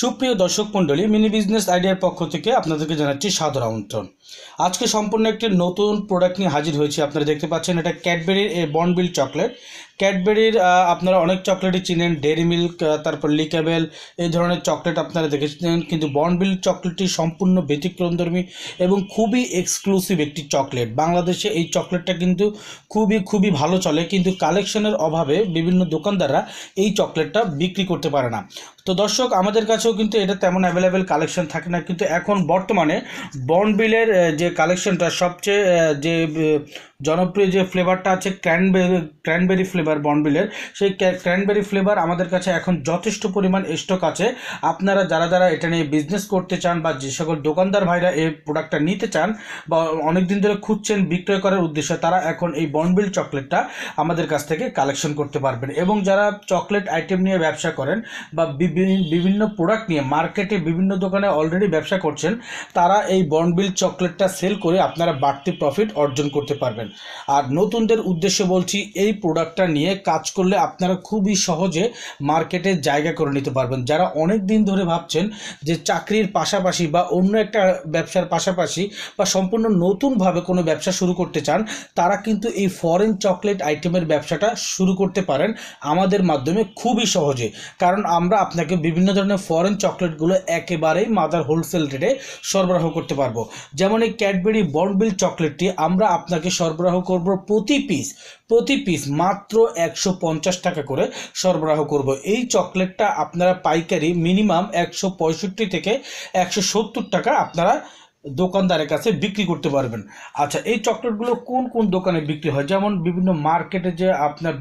সুপ্রিয় দর্শক মণ্ডলী মিনি বিজনেস আইডিয়ার পক্ষ থেকে আপনাদেরকে জানাচ্ছি সাদর আমন্ত্রণ আজকে সম্পূর্ণ একটি নতুন প্রোডাক্ট নিয়ে হাজির হয়েছে আপনারা দেখতে পাচ্ছেন এটা ক্যাডবেরির এ বনবিল চকলেট ক্যাডবেরির আপনারা অনেক চকলেটই চিনেন ডেরি মিল্ক তারপর লিকাবেল এই ধরনের চকলেট আপনারা দেখেছিলেন কিন্তু বনবিল চকলেটটি সম্পূর্ণ ব্যতিক্রমধর্মী এবং খুবই এক্সক্লুসিভ একটি চকলেট বাংলাদেশে এই চকলেটটা কিন্তু খুবই খুবই ভালো চলে কিন্তু কালেকশনের অভাবে বিভিন্ন দোকানদাররা এই চকলেটটা বিক্রি করতে পারে না তো দর্শক আমাদের কাছেও কিন্তু এটা তেমন অ্যাভেলেবেল কালেকশন থাকে না কিন্তু এখন বর্তমানে বনবিলের যে কালেকশনটা সবচেয়ে যে জনপ্রিয় যে ফ্লেভারটা আছে ক্র্যানবেরি ক্র্যানবেরি ফ্লেভার ফ্লেভার বনবিলের সেই ক্র্যানবেরি ফ্লেভার আমাদের কাছে এখন যথেষ্ট পরিমাণ স্টক আছে আপনারা যারা যারা এটা নিয়ে বিজনেস করতে চান বা যে সকল দোকানদার ভাইরা এই প্রোডাক্টটা নিতে চান বা অনেক দিন ধরে খুঁজছেন বিক্রয় করার উদ্দেশ্যে তারা এখন এই বনবিল চকলেটটা আমাদের কাছ থেকে কালেকশন করতে পারবেন এবং যারা চকলেট আইটেম নিয়ে ব্যবসা করেন বা বিভিন্ন প্রোডাক্ট নিয়ে মার্কেটে বিভিন্ন দোকানে অলরেডি ব্যবসা করছেন তারা এই বনবিল চকলেটটা সেল করে আপনারা বাড়তি প্রফিট অর্জন করতে পারবেন আর নতুনদের উদ্দেশ্যে বলছি এই প্রোডাক্টটা নিয়ে কাজ করলে আপনারা খুবই সহজে মার্কেটে জায়গা করে নিতে পারবেন যারা অনেক দিন ধরে ভাবছেন যে চাকরির পাশাপাশি বা অন্য একটা ব্যবসার পাশাপাশি বা সম্পূর্ণ নতুনভাবে কোনো ব্যবসা শুরু করতে চান তারা কিন্তু এই ফরেন চকলেট আইটেমের ব্যবসাটা শুরু করতে পারেন আমাদের মাধ্যমে খুবই সহজে কারণ আমরা আপনাকে বিভিন্ন ধরনের ফরেন চকলেটগুলো একেবারেই মাদার হোলসেল রেটে সরবরাহ করতে পারবো যেমন এই ক্যাডবেরি বর্নবিল চকলেটটি আমরা আপনাকে সরবরাহ করব প্রতি পিস প্রতি পিস মাত্র একশো পঞ্চাশ টাকা করে সরবরাহ করব এই চকলেটটা আপনারা পাইকারি মিনিমাম একশো পঁয়ষট্টি থেকে একশো সত্তর টাকা আপনারা দোকানদারের কাছে বিক্রি করতে পারবেন আচ্ছা এই চকলেটগুলো কোন কোন দোকানে বিক্রি হয় যেমন বিভিন্ন মার্কেটে যে আপনার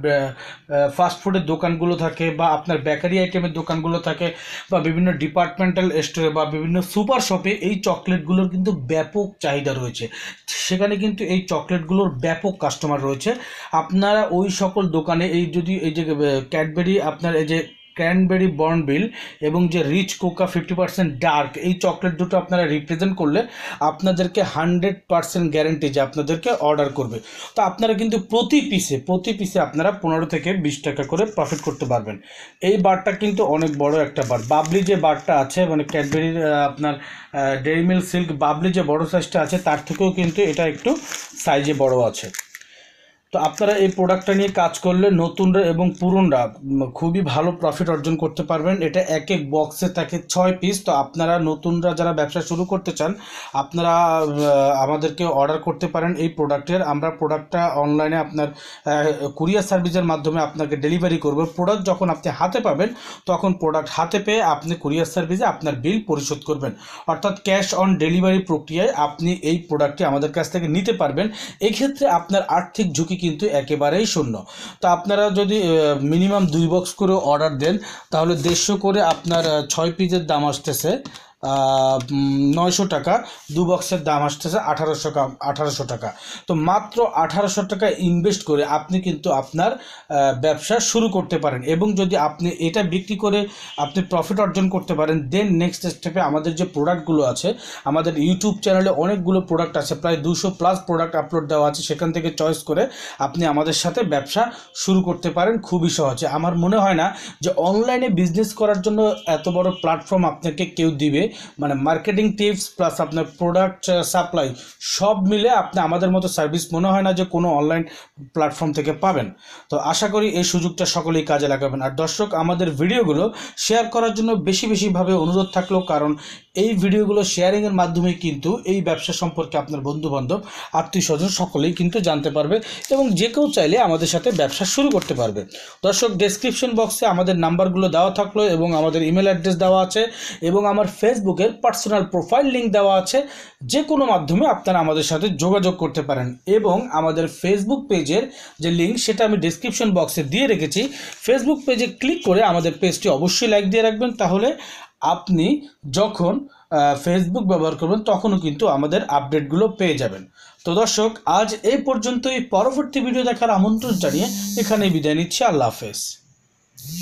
ফাস্টফুডের দোকানগুলো থাকে বা আপনার বেকারি আইটেমের দোকানগুলো থাকে বা বিভিন্ন ডিপার্টমেন্টাল স্টোরে বা বিভিন্ন সুপার শপে এই চকলেটগুলোর কিন্তু ব্যাপক চাহিদা রয়েছে সেখানে কিন্তু এই চকলেটগুলোর ব্যাপক কাস্টমার রয়েছে আপনারা ওই সকল দোকানে এই যদি এই যে ক্যাডবেরি আপনার এই যে ক্র্যানবেরি বর্নবিল এবং যে rich cocoa fifty percent dark এই চকলেট দুটো আপনারা রিপ্রেজেন্ট করলে আপনাদেরকে হান্ড্রেড পার্সেন্ট গ্যারেন্টি যে আপনাদেরকে অর্ডার করবে তো আপনারা কিন্তু প্রতি পিসে প্রতি পিসে আপনারা পনেরো থেকে বিশ টাকা করে প্রফিট করতে পারবেন এই বারটা কিন্তু অনেক বড় একটা বার বাবলি যে বারটা আছে মানে ক্যাডবেরির আপনার ডেরি মিল্ক সিল্ক বাবলি যে বড় সাইজটা আছে তার থেকেও কিন্তু এটা একটু সাইজে বড় আছে তো আপনারা এই প্রোডাক্টটা নিয়ে কাজ করলে নতুনরা এবং পুরনরা খুবই ভালো প্রফিট অর্জন করতে পারবেন এটা এক এক বক্সে থাকে ছয় পিস তো আপনারা নতুনরা যারা ব্যবসা শুরু করতে চান আপনারা আমাদেরকে অর্ডার করতে পারেন এই প্রোডাক্টের আমরা প্রোডাক্টটা অনলাইনে আপনার কুরিয়ার সার্ভিসের মাধ্যমে আপনাকে ডেলিভারি করবো প্রোডাক্ট যখন আপনি হাতে পাবেন তখন প্রোডাক্ট হাতে পেয়ে আপনি কুরিয়ার সার্ভিসে আপনার বিল পরিশোধ করবেন অর্থাৎ ক্যাশ অন ডেলিভারি প্রক্রিয়ায় আপনি এই প্রোডাক্টটি আমাদের কাছ থেকে নিতে পারবেন এক্ষেত্রে আপনার আর্থিক ঝুঁকি কিন্তু একেবারেই শূন্য তো আপনারা যদি মিনিমাম দুই বক্স করে অর্ডার দেন তাহলে দেড়শো করে আপনার ছয় পিসের দাম আসতেছে নয়শো টাকা দু বক্সের দাম আসতেছে আঠারোশো আঠারোশো টাকা তো মাত্র আঠারোশো টাকা ইনভেস্ট করে আপনি কিন্তু আপনার ব্যবসা শুরু করতে পারেন এবং যদি আপনি এটা বিক্রি করে আপনি প্রফিট অর্জন করতে পারেন দেন নেক্সট স্টেপে আমাদের যে প্রোডাক্টগুলো আছে আমাদের ইউটিউব চ্যানেলে অনেকগুলো প্রোডাক্ট আছে প্রায় দুশো প্লাস প্রোডাক্ট আপলোড দেওয়া আছে সেখান থেকে চয়েস করে আপনি আমাদের সাথে ব্যবসা শুরু করতে পারেন খুবই সহজে আমার মনে হয় না যে অনলাইনে বিজনেস করার জন্য এত বড় প্ল্যাটফর্ম আপনাকে কেউ দিবে মানে মার্কেটিং টিপস প্লাস আপনার প্রোডাক্ট সাপ্লাই সব মিলে আপনি আমাদের মতো সার্ভিস মনে হয় না যে কোনো অনলাইন প্ল্যাটফর্ম থেকে পাবেন তো আশা করি এই সুযোগটা সকলেই কাজে লাগাবেন আর দর্শক আমাদের ভিডিওগুলো শেয়ার করার জন্য বেশি বেশিভাবে অনুরোধ থাকলো কারণ এই ভিডিওগুলো শেয়ারিংয়ের মাধ্যমে কিন্তু এই ব্যবসা সম্পর্কে আপনার বন্ধুবান্ধব আত্মীয় স্বজন সকলেই কিন্তু জানতে পারবে এবং যে কেউ চাইলে আমাদের সাথে ব্যবসা শুরু করতে পারবে দর্শক ডেসক্রিপশন বক্সে আমাদের নাম্বারগুলো দেওয়া থাকলো এবং আমাদের ইমেল অ্যাড্রেস দেওয়া আছে এবং আমার ফেস ফেসবুকের পার্সোনাল প্রোফাইল লিঙ্ক দেওয়া আছে যে কোনো মাধ্যমে আপনারা আমাদের সাথে যোগাযোগ করতে পারেন এবং আমাদের ফেসবুক পেজের যে লিঙ্ক সেটা আমি ডিসক্রিপশন বক্সে দিয়ে রেখেছি ফেসবুক পেজে ক্লিক করে আমাদের পেজটি অবশ্যই লাইক দিয়ে রাখবেন তাহলে আপনি যখন ফেসবুক ব্যবহার করবেন তখনও কিন্তু আমাদের আপডেটগুলো পেয়ে যাবেন তো দর্শক আজ এই পর্যন্তই পরবর্তী ভিডিও দেখার আমন্ত্রণ জানিয়ে এখানেই বিদায় নিচ্ছি আল্লাহ হাফেজ